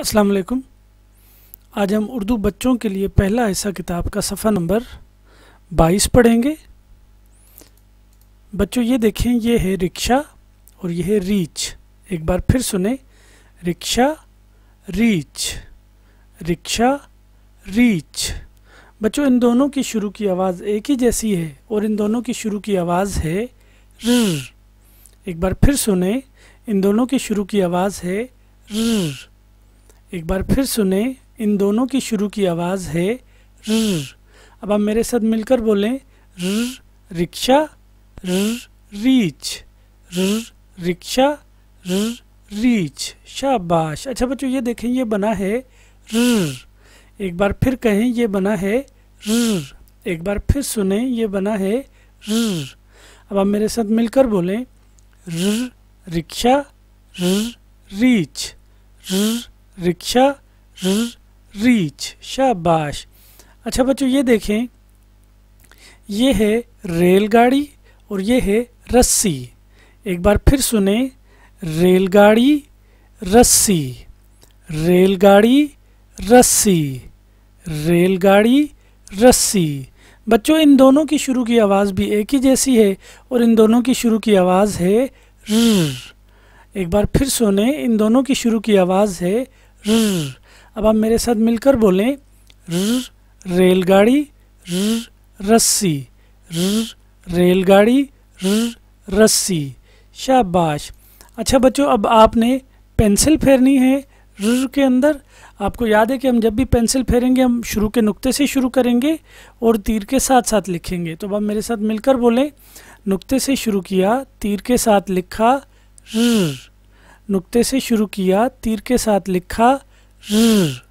अस्सलाम वालेकुम आज हम उर्दू बच्चों के लिए पहला ऐसा किताब का सफ़ा नंबर 22 पढ़ेंगे बच्चों ये देखें ये है रिक्शा और यह है रीच एक बार फिर सुने रिक्शा रीच रिक्शा रीच बच्चों इन दोनों की शुरू की आवाज़ एक ही जैसी है और इन दोनों की शुरू की आवाज़ है र एक बार फिर सुने इन दोनों की शुरू की आवाज़ है र एक बार फिर सुने इन दोनों की शुरू की आवाज़ है र अब आप मेरे साथ मिलकर बोलें र रिक्शा र रीच र रिक्शा र रीच शाबाश अच्छा बच्चों ये देखें ये बना है र एक बार फिर कहें ये बना है र एक बार फिर सुने ये बना है र अब आप मेरे साथ मिलकर बोलें र रिक्शा र रीच र रिक्शा रीच शाबाश अच्छा बच्चों ये देखें ये है रेलगाड़ी और ये है रस्सी एक बार फिर सुने रेलगाड़ी रस्सी रेलगाड़ी रस्सी रेलगाड़ी रस्सी बच्चों इन दोनों की शुरू की आवाज़ भी एक ही जैसी है और इन दोनों की शुरू की आवाज़ है र एक बार फिर सुने इन दोनों की शुरू की आवाज़ है र अब आप मेरे साथ मिलकर बोलें र रेलगाड़ी र रस्सी र रेलगाड़ी र रस्सी शाबाश अच्छा बच्चों अब आपने पेंसिल फेरनी है र के अंदर आपको याद है कि हम जब भी पेंसिल फेरेंगे हम शुरू के नुक्ते से शुरू करेंगे और तीर के साथ साथ लिखेंगे तो अब आप मेरे साथ मिलकर बोलें नुक्ते से शुरू किया तीर के साथ लिखा र नुक्ते से शुरू किया तीर के साथ लिखा र